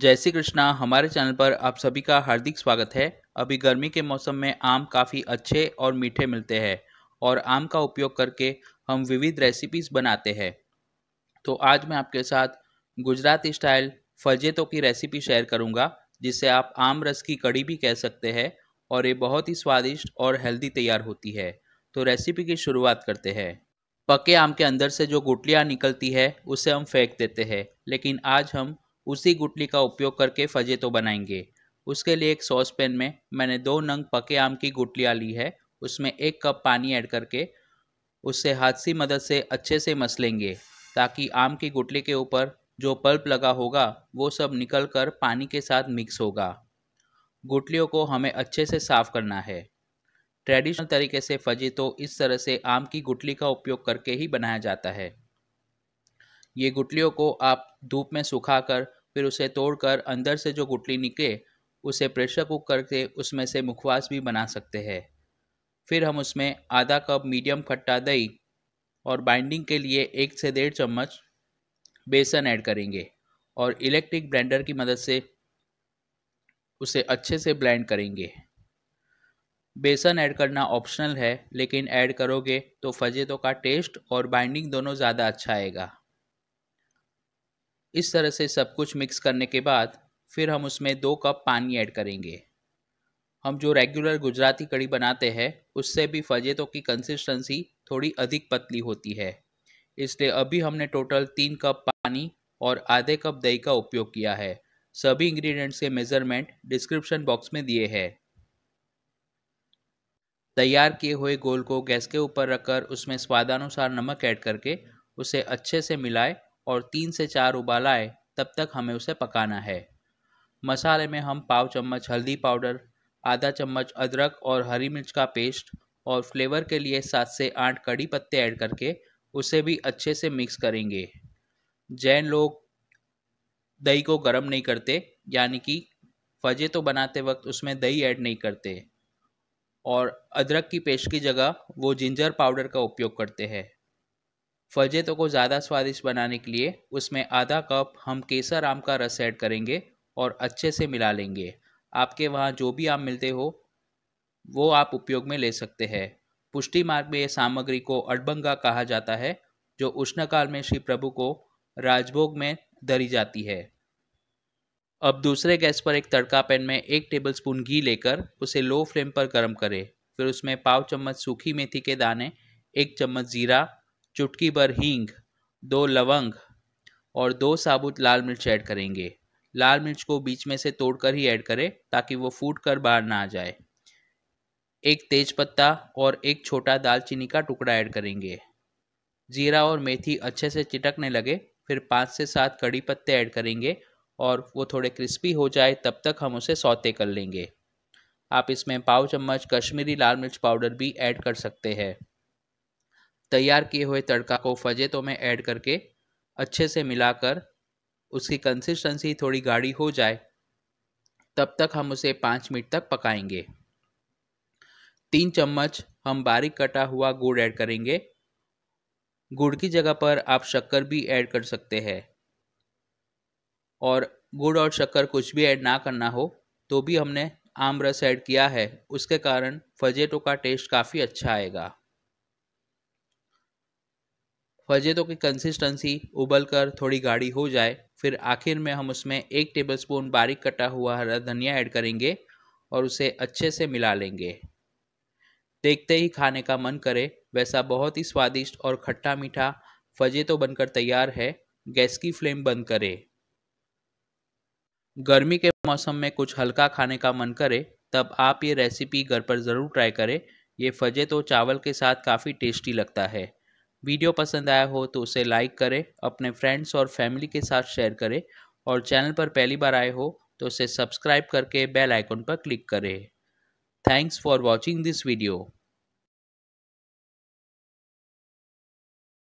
जय श्री कृष्णा हमारे चैनल पर आप सभी का हार्दिक स्वागत है अभी गर्मी के मौसम में आम काफ़ी अच्छे और मीठे मिलते हैं और आम का उपयोग करके हम विविध रेसिपीज बनाते हैं तो आज मैं आपके साथ गुजरात स्टाइल फजेतों की रेसिपी शेयर करूंगा जिसे आप आम रस की कड़ी भी कह सकते हैं और ये बहुत ही स्वादिष्ट और हेल्दी तैयार होती है तो रेसिपी की शुरुआत करते हैं पके आम के अंदर से जो गुटलियाँ निकलती है उसे हम फेंक देते हैं लेकिन आज हम उसी गुटली का उपयोग करके फजे तो बनाएंगे उसके लिए एक सॉस पैन में मैंने दो नंग पके आम की गुटलियाँ ली है उसमें एक कप पानी ऐड करके उससे हाथ सी मदद से अच्छे से मसलेंगे ताकि आम की गुटली के ऊपर जो पल्प लगा होगा वो सब निकल कर पानी के साथ मिक्स होगा गुटलियों को हमें अच्छे से साफ करना है ट्रेडिशनल तरीके से फजे तो इस तरह से आम की गुटली का उपयोग करके ही बनाया जाता है ये गुटलियों को आप धूप में सुखाकर फिर उसे तोड़कर अंदर से जो गुटली निकले उसे प्रेशर कुक करके उसमें से मुखवास भी बना सकते हैं फिर हम उसमें आधा कप मीडियम खट्टा दही और बाइंडिंग के लिए एक से डेढ़ चम्मच बेसन ऐड करेंगे और इलेक्ट्रिक ब्लेंडर की मदद से उसे अच्छे से ब्लेंड करेंगे बेसन ऐड करना ऑप्शनल है लेकिन ऐड करोगे तो फजेतों का टेस्ट और बाइंडिंग दोनों ज़्यादा अच्छा आएगा इस तरह से सब कुछ मिक्स करने के बाद फिर हम उसमें दो कप पानी ऐड करेंगे हम जो रेगुलर गुजराती कड़ी बनाते हैं उससे भी फजेतों की कंसिस्टेंसी थोड़ी अधिक पतली होती है इसलिए अभी हमने टोटल तीन कप पानी और आधे कप दही का उपयोग किया है सभी इंग्रेडिएंट्स के मेज़रमेंट डिस्क्रिप्शन बॉक्स में दिए हैं तैयार किए हुए गोल को गैस के ऊपर रखकर उसमें स्वादानुसार नमक ऐड करके उसे अच्छे से मिलाए और तीन से चार उबाल आए तब तक हमें उसे पकाना है मसाले में हम पाव चम्मच हल्दी पाउडर आधा चम्मच अदरक और हरी मिर्च का पेस्ट और फ्लेवर के लिए सात से आठ कड़ी पत्ते ऐड करके उसे भी अच्छे से मिक्स करेंगे जैन लोग दही को गर्म नहीं करते यानी कि फजे तो बनाते वक्त उसमें दही ऐड नहीं करते और अदरक की पेस्ट की जगह वो जिंजर पाउडर का उपयोग करते हैं फलजेतों को ज़्यादा स्वादिष्ट बनाने के लिए उसमें आधा कप हम केसर आम का रस ऐड करेंगे और अच्छे से मिला लेंगे आपके वहाँ जो भी आम मिलते हो वो आप उपयोग में ले सकते हैं पुष्टि मार्ग में यह सामग्री को अडबंगा कहा जाता है जो उष्णकाल में श्री प्रभु को राजभोग में धरी जाती है अब दूसरे गैस पर एक तड़का पैन में एक टेबलस्पून घी लेकर उसे लो फ्लेम पर गर्म करें फिर उसमें पाव चम्मच सूखी मेथी के दाने एक चम्मच जीरा चुटकी भर हींग दो लवंग और दो साबुत लाल मिर्च ऐड करेंगे लाल मिर्च को बीच में से तोड़कर ही ऐड करें ताकि वो फूट कर बाहर ना आ जाए एक तेज पत्ता और एक छोटा दालचीनी का टुकड़ा ऐड करेंगे जीरा और मेथी अच्छे से चिटकने लगे फिर पाँच से सात कड़ी पत्ते ऐड करेंगे और वो थोड़े क्रिस्पी हो जाए तब तक हम उसे सौते कर लेंगे आप इसमें पाव चम्मच कश्मीरी लाल मिर्च पाउडर भी ऐड कर सकते हैं तैयार किए हुए तड़का को फजेतों में ऐड करके अच्छे से मिलाकर उसकी कंसिस्टेंसी थोड़ी गाढ़ी हो जाए तब तक हम उसे पाँच मिनट तक पकाएंगे तीन चम्मच हम बारीक कटा हुआ गुड़ ऐड करेंगे गुड़ की जगह पर आप शक्कर भी ऐड कर सकते हैं और गुड़ और शक्कर कुछ भी ऐड ना करना हो तो भी हमने आम रस ऐड किया है उसके कारण फजेटो का टेस्ट काफ़ी अच्छा आएगा फजेतों की कंसिस्टेंसी उबल कर थोड़ी गाढ़ी हो जाए फिर आखिर में हम उसमें एक टेबलस्पून बारीक कटा हुआ हरा धनिया ऐड करेंगे और उसे अच्छे से मिला लेंगे देखते ही खाने का मन करे वैसा बहुत ही स्वादिष्ट और खट्टा मीठा फजे तो बनकर तैयार है गैस की फ्लेम बंद करे गर्मी के मौसम में कुछ हल्का खाने का मन करे तब आप ये रेसिपी घर पर ज़रूर ट्राई करें ये फजे तो चावल के साथ काफ़ी टेस्टी लगता है वीडियो पसंद आया हो तो उसे लाइक करें अपने फ्रेंड्स और फैमिली के साथ शेयर करें और चैनल पर पहली बार आए हो तो उसे सब्सक्राइब करके बेल आइकॉन पर क्लिक करें thanks for watching this video